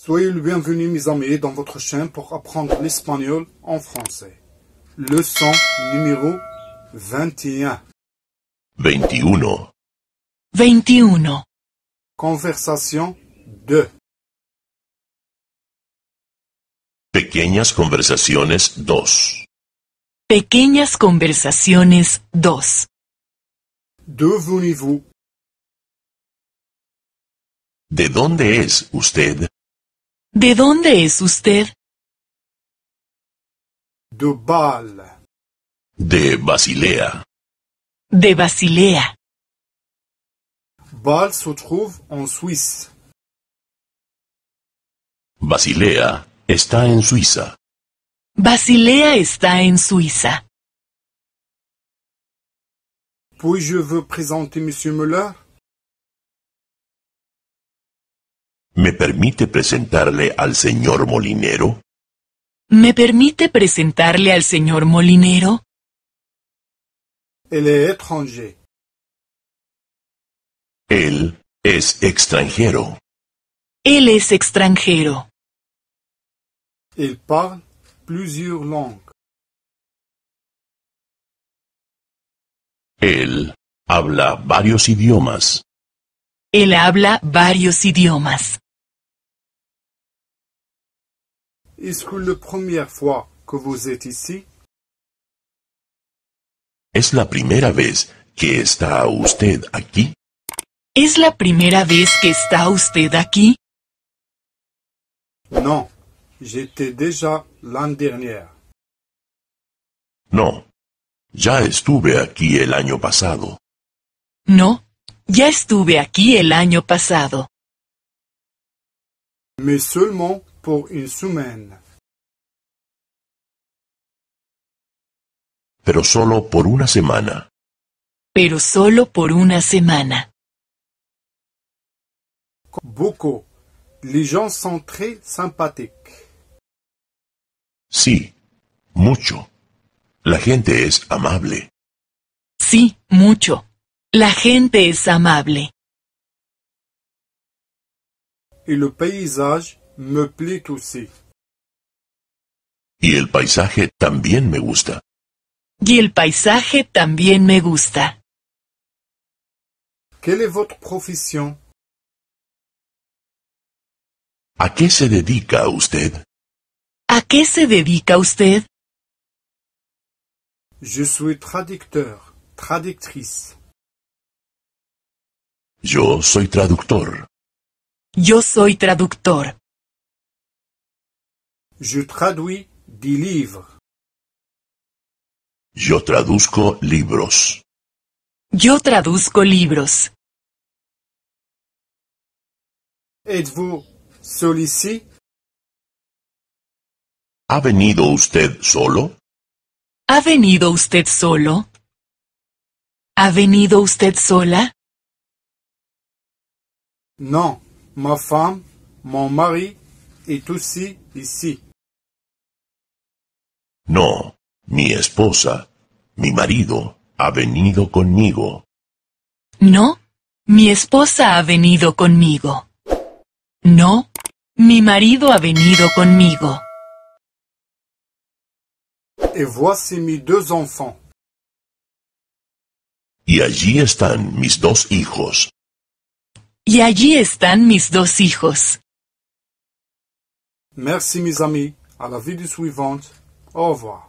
Soyez le bienvenu mes amis dans votre chaîne pour apprendre l'espagnol en français. Leçon numéro 21. 21. 21. Conversation 2. Pequeñas conversaciones 2. Pequeñas conversaciones 2. Devenez-vous. ¿De dónde es usted? ¿De dónde es usted? De Bâle. De Basilea. De Basilea. Bâle se trouve en Suisse. Basilea está en Suisse. Basilea está en Suiza. Puis-je vous présenter Monsieur Muller ¿Me permite presentarle al señor Molinero? ¿Me permite presentarle al señor Molinero? Él es extranjero. Él es extranjero. Él parle plusieurs langues. Él habla varios idiomas. Él habla varios idiomas. Est-ce que la première fois que vous êtes ici? ¿Es la primera vez que está usted aquí? ¿Es la primera vez que está usted aquí? No, j'étais déjà l'an dernier. No, ya estuve aquí el año pasado. No, ya estuve aquí el año pasado. Mais seulement pour une semaine. Pero solo por una semana. Pero solo por una semana. Beaucoup. Les gens sont très sympathiques. Sí, mucho. La gente es amable. Sí, mucho. La gente es amable. Y el paisaje me plaît aussi. Y el paisaje también me gusta. Y el paisaje también me gusta. Quelle est votre profession? ¿A qué se dedica usted? ¿A qué se dedica usted? Je suis traducteur, traductrice. Yo soy traductor. Yo soy traductor. Je traduis des livres. Yo traduzco libros. Yo traduzco libros. Êtes-vous ici? ¿Ha venido usted solo? ¿Ha venido usted solo? ¿Ha venido usted sola? No, ma femme, mon mari est aussi ici. No, mi esposa, mi marido, ha venido conmigo. No, mi esposa ha venido conmigo. No, mi marido ha venido conmigo. voici enfants. Y allí están mis dos hijos. Y allí están mis dos hijos. Merci mis amis, à la suivante. Au revoir.